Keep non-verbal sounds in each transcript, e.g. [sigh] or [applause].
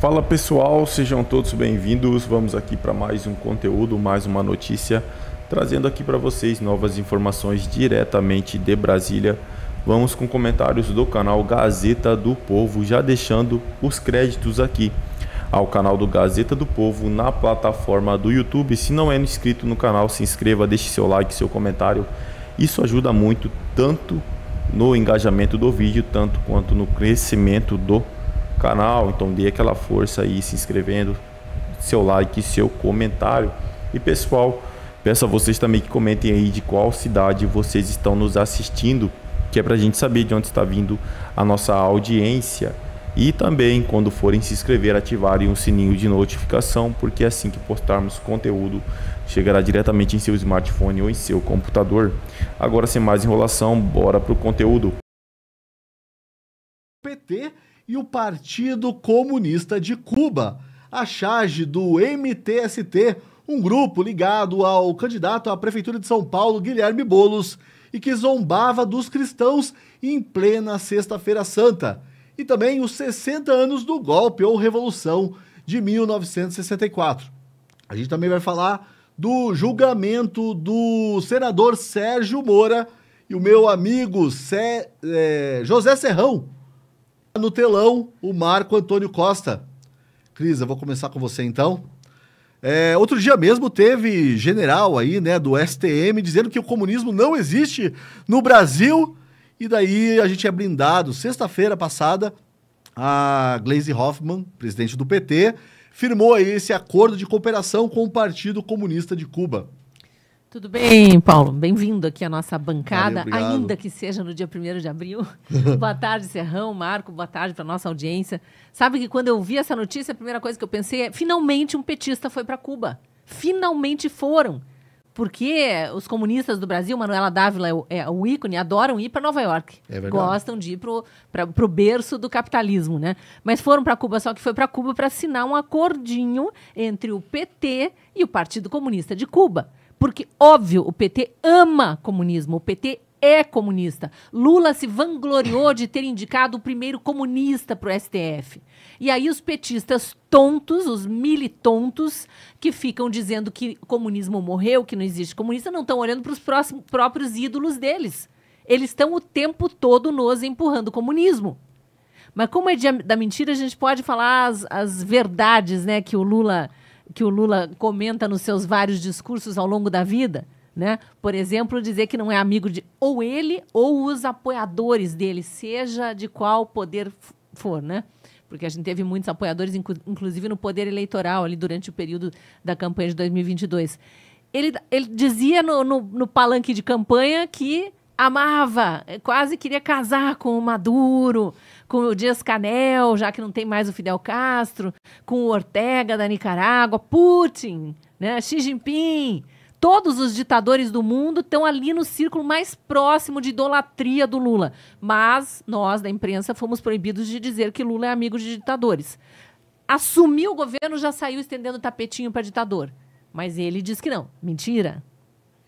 Fala pessoal, sejam todos bem-vindos. Vamos aqui para mais um conteúdo, mais uma notícia, trazendo aqui para vocês novas informações diretamente de Brasília. Vamos com comentários do canal Gazeta do Povo, já deixando os créditos aqui ao canal do Gazeta do Povo na plataforma do YouTube. Se não é inscrito no canal, se inscreva, deixe seu like, seu comentário. Isso ajuda muito tanto no engajamento do vídeo, tanto quanto no crescimento do canal canal, então dê aquela força aí se inscrevendo, seu like, seu comentário. E pessoal, peço a vocês também que comentem aí de qual cidade vocês estão nos assistindo, que é para a gente saber de onde está vindo a nossa audiência. E também, quando forem se inscrever, ativarem o sininho de notificação, porque é assim que postarmos conteúdo, chegará diretamente em seu smartphone ou em seu computador. Agora, sem mais enrolação, bora pro conteúdo. PT e o Partido Comunista de Cuba, a charge do MTST, um grupo ligado ao candidato à Prefeitura de São Paulo, Guilherme Bolos, e que zombava dos cristãos em plena Sexta-feira Santa, e também os 60 anos do golpe ou Revolução de 1964. A gente também vai falar do julgamento do senador Sérgio Moura e o meu amigo Cé, é, eh, José Serrão, no telão o Marco Antônio Costa. Cris, eu vou começar com você então. É, outro dia mesmo teve general aí, né, do STM, dizendo que o comunismo não existe no Brasil. E daí a gente é blindado. Sexta-feira passada, a Glaze Hoffman, presidente do PT, firmou aí esse acordo de cooperação com o Partido Comunista de Cuba. Tudo bem, Paulo? Bem-vindo aqui à nossa bancada, Valeu, ainda que seja no dia 1 de abril. [laughs] boa tarde, Serrão, Marco, boa tarde para nossa audiência. Sabe que quando eu vi essa notícia, a primeira coisa que eu pensei é: finalmente um petista foi para Cuba. Finalmente foram. Porque os comunistas do Brasil, Manuela Dávila é, é o ícone, adoram ir para Nova York. É verdade. Gostam de ir para o berço do capitalismo, né? Mas foram para Cuba, só que foi para Cuba para assinar um acordinho entre o PT e o Partido Comunista de Cuba. Porque, óbvio, o PT ama comunismo, o PT é comunista. Lula se vangloriou de ter indicado o primeiro comunista para o STF. E aí os petistas tontos, os militontos, que ficam dizendo que comunismo morreu, que não existe comunista, não estão olhando para os próprios ídolos deles. Eles estão o tempo todo nos empurrando o comunismo. Mas como é dia da mentira, a gente pode falar as, as verdades né, que o Lula que o Lula comenta nos seus vários discursos ao longo da vida, né? Por exemplo, dizer que não é amigo de ou ele ou os apoiadores dele, seja de qual poder for, né? Porque a gente teve muitos apoiadores, inclusive no poder eleitoral, ali durante o período da campanha de 2022. Ele, ele dizia no, no, no palanque de campanha que amava, eh, quase queria casar com o Maduro, com o Dias Canel, já que não tem mais o Fidel Castro, com o Ortega da Nicarágua, Putin, né, Xi Jinping. Todos os ditadores do mundo estão ali no círculo mais próximo de idolatria do Lula. Mas nós, da imprensa, fomos proibidos de dizer que Lula é amigo de ditadores. Assumiu o governo, já saiu estendendo tapetinho para ditador. Mas ele diz que não. Mentira.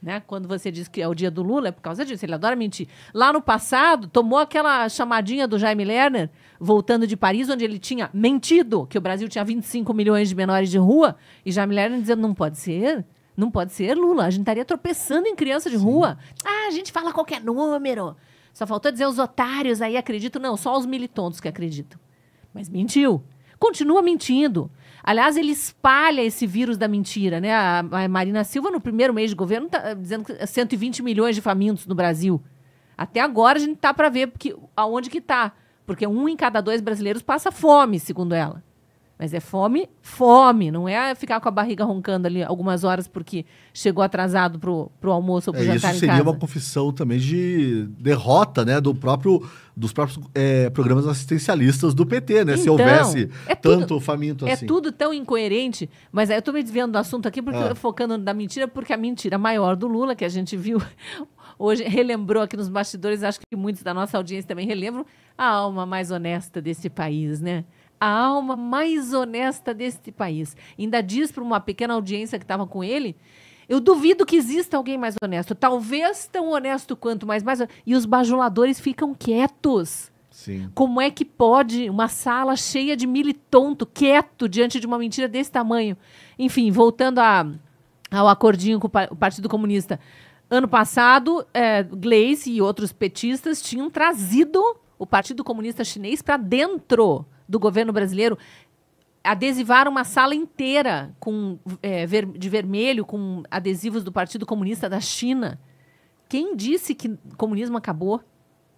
Né? Quando você diz que é o dia do Lula, é por causa disso, ele adora mentir. Lá no passado, tomou aquela chamadinha do Jaime Lerner, voltando de Paris, onde ele tinha mentido que o Brasil tinha 25 milhões de menores de rua, e Jaime Lerner dizendo: não pode ser. Não pode ser, Lula. A gente estaria tropeçando em criança de Sim. rua. Ah, a gente fala qualquer número. Só faltou dizer os otários aí acreditam. Não, só os militontos que acreditam. Mas mentiu. Continua mentindo. Aliás, ele espalha esse vírus da mentira, né? A, Marina Silva, no primeiro mês de governo, está eh, dizendo que 120 eh, milhões de famintos no Brasil. Até agora a gente tá para ver porque, aonde que está? Porque um em cada dois brasileiros passa fome, segundo ela. Mas é fome, fome, não é ficar com a barriga roncando ali algumas horas porque chegou atrasado pro, pro almoço ou pro é, jantar Isso seria uma confissão também de derrota, né, do próprio dos próprios é, programas assistencialistas do PT, né? Então, se houvesse é tudo, tanto faminto é assim. É tudo tão incoerente, mas eu estou me desviando do assunto aqui porque ah. focando na mentira, porque a mentira maior do Lula que a gente viu [laughs] hoje relembrou aqui nos bastidores, acho que muitos da nossa audiência também relembram, a alma mais honesta desse país, né? a alma mais honesta deste país. Ainda diz para uma pequena audiência que estava com ele. Eu duvido que exista alguém mais honesto. Talvez tão honesto quanto, mas mais. E os bajuladores ficam quietos. Sim. Como é que pode uma sala cheia de militonto quieto diante de uma mentira desse tamanho? Enfim, voltando a, ao acordinho com o Partido Comunista. Ano passado, é, Gleisi e outros petistas tinham trazido o Partido Comunista Chinês para dentro do governo brasileiro adesivaram uma sala inteira com, é, ver, de vermelho com adesivos do Partido Comunista da China. Quem disse que o comunismo acabou?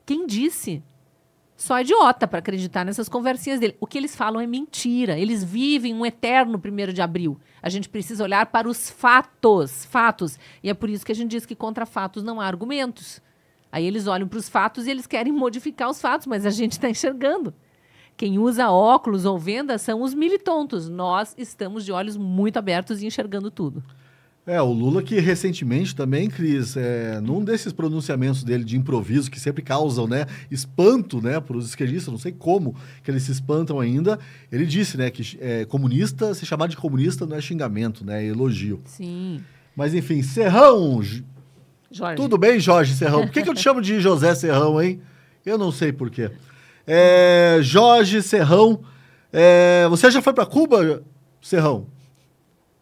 Quem disse? Só idiota para acreditar nessas conversinhas dele. O que eles falam é mentira. Eles vivem um eterno primeiro de abril. A gente precisa olhar para os fatos, fatos. E é por isso que a gente diz que contra fatos não há argumentos. Aí eles olham para os fatos e eles querem [laughs] modificar os fatos, mas a gente está enxergando. Quem usa óculos ou vendas são os militontos. Nós estamos de olhos muito abertos e enxergando tudo. É, o Lula que recentemente também, Cris, é, num desses pronunciamentos dele de improviso, que sempre causam né, espanto né, para os esquerdistas, não sei como que eles se espantam ainda, ele disse né, que é, comunista, se chamar de comunista não é xingamento, né, é elogio. Sim. Mas enfim, Serrão... Jorge. Tudo bem, Jorge Serrão? Por que, que eu te chamo de José Serrão, hein? Eu não sei por quê. É, Jorge Serrão. É, você já foi para Cuba, Serrão?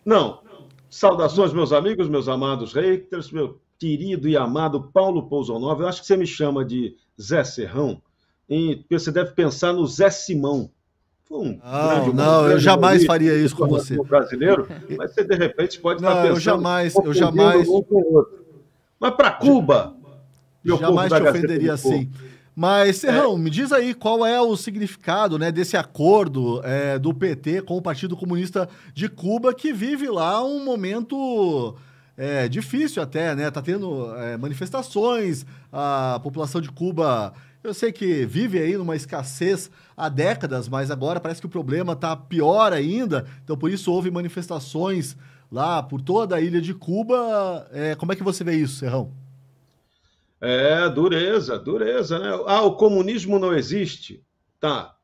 Não. Saudações, meus amigos, meus amados haters, meu querido e amado Paulo Pousonov. Eu acho que você me chama de Zé Serrão. E você deve pensar no Zé Simão. Um ah, não, não, eu jamais faria isso com você. Brasileiro, mas você de repente pode não, estar pensando. Eu jamais, eu jamais. Um mas para Cuba, eu jamais te ofenderia assim. Povo. Mas, Serrão, é... me diz aí qual é o significado né, desse acordo é, do PT com o Partido Comunista de Cuba, que vive lá um momento é, difícil até, né? Tá tendo é, manifestações, a população de Cuba eu sei que vive aí numa escassez há décadas, mas agora parece que o problema está pior ainda. Então, por isso houve manifestações lá por toda a ilha de Cuba. É, como é que você vê isso, Serrão? É, dureza, dureza, né? Ah, o comunismo não existe. Tá.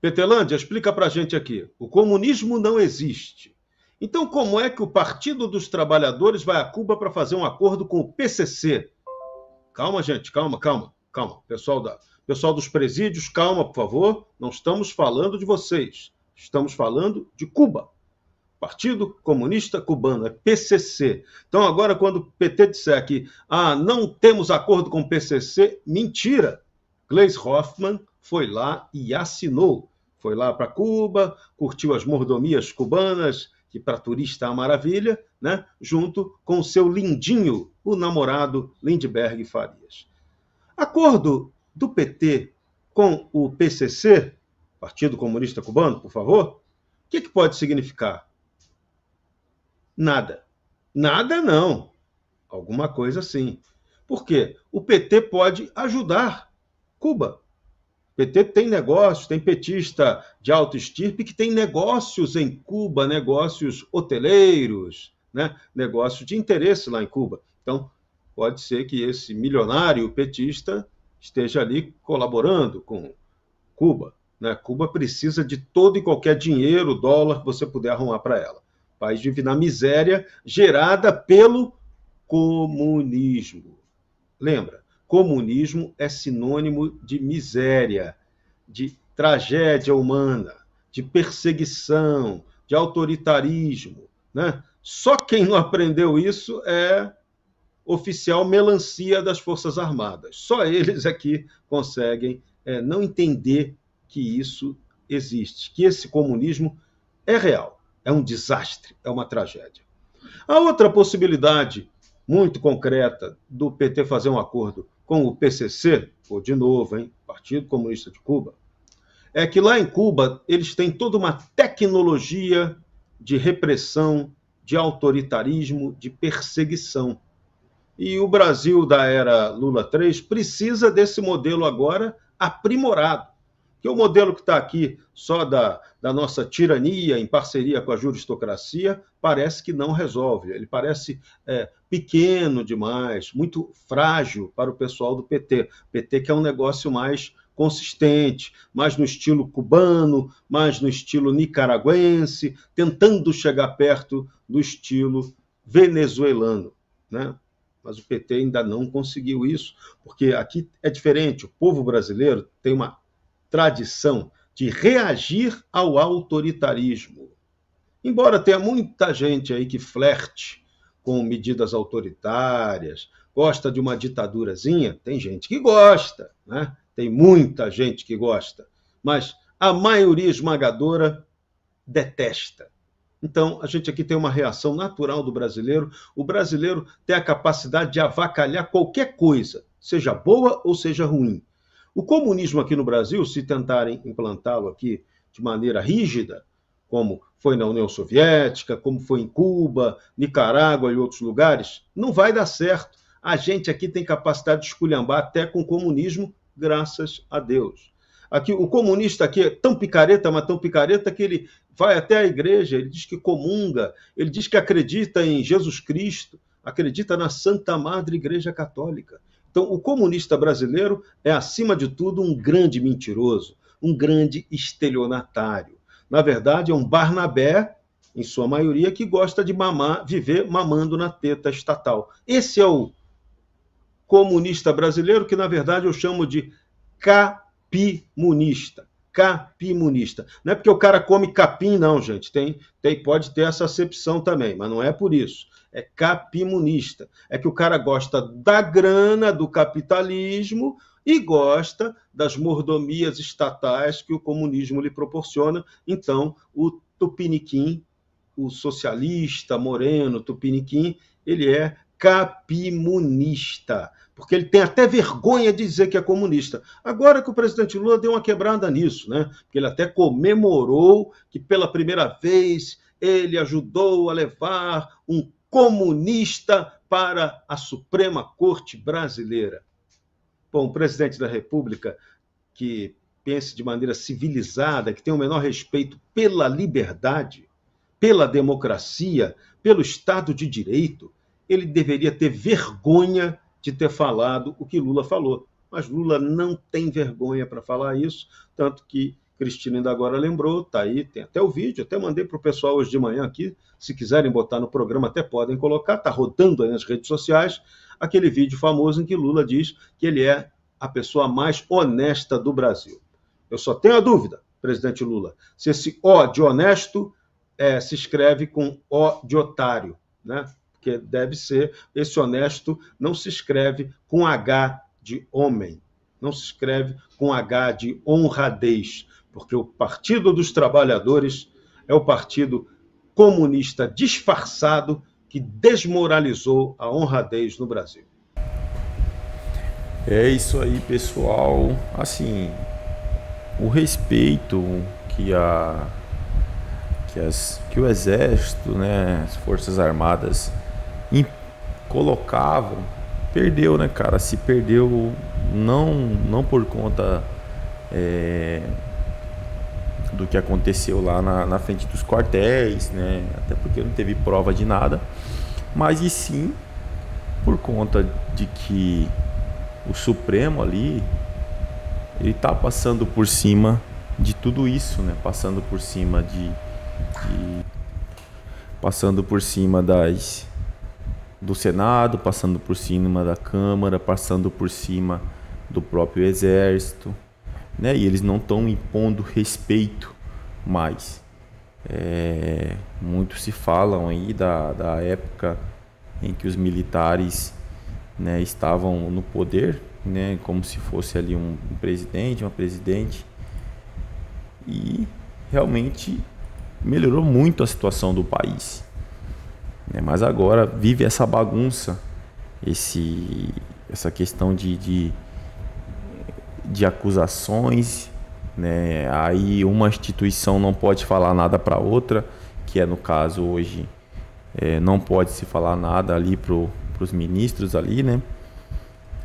Petelândia, explica pra gente aqui. O comunismo não existe. Então, como é que o Partido dos Trabalhadores vai a Cuba para fazer um acordo com o PCC? Calma, gente, calma, calma, calma. Pessoal, da, pessoal dos presídios, calma, por favor. Não estamos falando de vocês. Estamos falando de Cuba. Partido Comunista Cubano, é PCC. Então, agora, quando o PT disser que ah, não temos acordo com o PCC, mentira! Gleis Hoffmann foi lá e assinou. Foi lá para Cuba, curtiu as mordomias cubanas, que para turista é uma maravilha, né? junto com o seu lindinho, o namorado Lindbergh Farias. Acordo do PT com o PCC, Partido Comunista Cubano, por favor, o que, que pode significar? Nada. Nada não. Alguma coisa sim. Por quê? O PT pode ajudar Cuba. O PT tem negócios, tem petista de alto estirpe que tem negócios em Cuba, negócios hoteleiros, né? negócios de interesse lá em Cuba. Então, pode ser que esse milionário petista esteja ali colaborando com Cuba. Né? Cuba precisa de todo e qualquer dinheiro, dólar que você puder arrumar para ela país vive na miséria gerada pelo comunismo. Lembra? Comunismo é sinônimo de miséria, de tragédia humana, de perseguição, de autoritarismo. Né? Só quem não aprendeu isso é oficial melancia das Forças Armadas. Só eles aqui é conseguem é, não entender que isso existe, que esse comunismo é real é um desastre, é uma tragédia. A outra possibilidade muito concreta do PT fazer um acordo com o PCC, ou de novo, hein, Partido Comunista de Cuba, é que lá em Cuba eles têm toda uma tecnologia de repressão, de autoritarismo, de perseguição. E o Brasil da era Lula 3 precisa desse modelo agora aprimorado que o modelo que está aqui só da, da nossa tirania em parceria com a juristocracia parece que não resolve. Ele parece é, pequeno demais, muito frágil para o pessoal do PT. PT que é um negócio mais consistente, mais no estilo cubano, mais no estilo nicaragüense, tentando chegar perto do estilo venezuelano, né? Mas o PT ainda não conseguiu isso, porque aqui é diferente. O povo brasileiro tem uma tradição de reagir ao autoritarismo. Embora tenha muita gente aí que flerte com medidas autoritárias, gosta de uma ditadurazinha, tem gente que gosta, né? Tem muita gente que gosta, mas a maioria esmagadora detesta. Então, a gente aqui tem uma reação natural do brasileiro. O brasileiro tem a capacidade de avacalhar qualquer coisa, seja boa ou seja ruim. O comunismo aqui no Brasil, se tentarem implantá-lo aqui de maneira rígida, como foi na União Soviética, como foi em Cuba, Nicarágua e outros lugares, não vai dar certo. A gente aqui tem capacidade de esculhambar até com o comunismo, graças a Deus. Aqui, o comunista aqui é tão picareta, mas tão picareta que ele vai até a igreja, ele diz que comunga, ele diz que acredita em Jesus Cristo, acredita na Santa Madre Igreja Católica. Então, o comunista brasileiro é, acima de tudo, um grande mentiroso, um grande estelionatário. Na verdade, é um Barnabé, em sua maioria, que gosta de mamar, viver mamando na teta estatal. Esse é o comunista brasileiro, que na verdade eu chamo de capimunista. Capimunista. Não é porque o cara come capim, não, gente. Tem, tem, pode ter essa acepção também, mas não é por isso é capimunista. É que o cara gosta da grana do capitalismo e gosta das mordomias estatais que o comunismo lhe proporciona. Então, o Tupiniquim, o socialista moreno Tupiniquim, ele é capimunista, porque ele tem até vergonha de dizer que é comunista. Agora que o presidente Lula deu uma quebrada nisso, né? Porque ele até comemorou que pela primeira vez ele ajudou a levar um comunista para a Suprema Corte Brasileira. Bom, um presidente da República que pense de maneira civilizada, que tenha o menor respeito pela liberdade, pela democracia, pelo Estado de Direito, ele deveria ter vergonha de ter falado o que Lula falou. Mas Lula não tem vergonha para falar isso, tanto que Cristina ainda agora lembrou, tá aí, tem até o vídeo, até mandei para o pessoal hoje de manhã aqui, se quiserem botar no programa até podem colocar, tá rodando aí nas redes sociais, aquele vídeo famoso em que Lula diz que ele é a pessoa mais honesta do Brasil. Eu só tenho a dúvida, presidente Lula, se esse O de honesto é, se escreve com O de otário, né? Porque deve ser, esse honesto não se escreve com H de homem, não se escreve com H de honradez, porque o Partido dos Trabalhadores é o partido comunista disfarçado que desmoralizou a honradez no Brasil. É isso aí, pessoal. Assim, o respeito que a que, as, que o exército, né, as forças armadas colocavam, perdeu, né, cara? Se perdeu não não por conta é, do que aconteceu lá na, na frente dos quartéis, né? Até porque não teve prova de nada. Mas e sim por conta de que o Supremo ali ele está passando por cima de tudo isso, né? Passando por cima de, de, passando por cima das do Senado, passando por cima da Câmara, passando por cima do próprio Exército, né? E eles não estão impondo respeito mais. É, muito se falam aí da, da época em que os militares né, estavam no poder, né, como se fosse ali um presidente, uma presidente, e realmente melhorou muito a situação do país. Né? Mas agora vive essa bagunça, esse, essa questão de, de de acusações, né? Aí uma instituição não pode falar nada para outra, que é no caso hoje é, não pode se falar nada ali pro os ministros ali, né?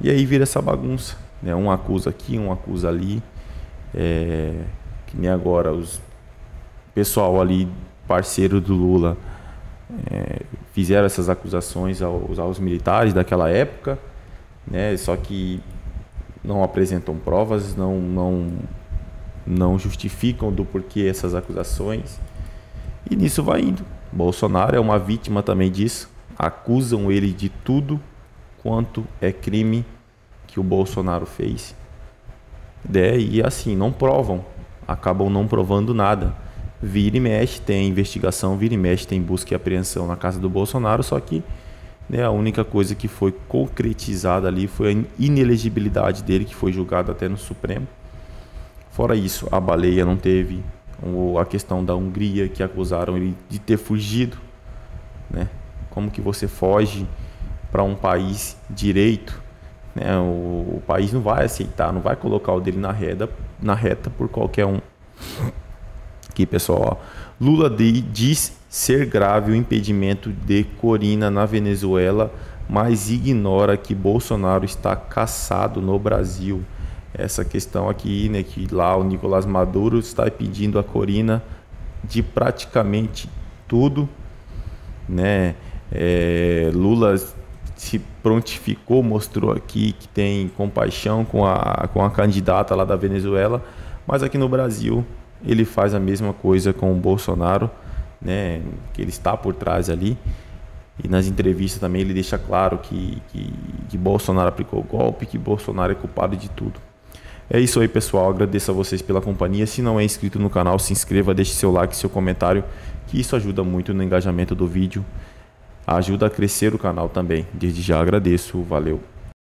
E aí vira essa bagunça, né? Um acusa aqui, um acusa ali, é, que nem agora os pessoal ali parceiro do Lula é, fizeram essas acusações aos, aos militares daquela época, né? Só que não apresentam provas, não, não, não justificam do porquê essas acusações. E nisso vai indo. Bolsonaro é uma vítima também disso. Acusam ele de tudo quanto é crime que o Bolsonaro fez. Né? E assim, não provam, acabam não provando nada. Vira e mexe, tem investigação, vira e mexe, tem busca e apreensão na casa do Bolsonaro, só que né? A única coisa que foi concretizada ali foi a inelegibilidade dele, que foi julgada até no Supremo. Fora isso, a baleia não teve, a questão da Hungria, que acusaram ele de ter fugido. Né? Como que você foge para um país direito? Né? O, o país não vai aceitar, não vai colocar o dele na reta, na reta por qualquer um. Aqui, pessoal, ó. Lula diz ser grave o impedimento de Corina na Venezuela, mas ignora que Bolsonaro está caçado no Brasil. Essa questão aqui, né, que lá o Nicolás Maduro está impedindo a Corina de praticamente tudo, né? É, Lula se prontificou, mostrou aqui que tem compaixão com a, com a candidata lá da Venezuela, mas aqui no Brasil ele faz a mesma coisa com o Bolsonaro né, que ele está por trás ali. E nas entrevistas também ele deixa claro que, que, que Bolsonaro aplicou o golpe, que Bolsonaro é culpado de tudo. É isso aí, pessoal. Agradeço a vocês pela companhia. Se não é inscrito no canal, se inscreva, deixe seu like, seu comentário, que isso ajuda muito no engajamento do vídeo. Ajuda a crescer o canal também. Desde já agradeço. Valeu.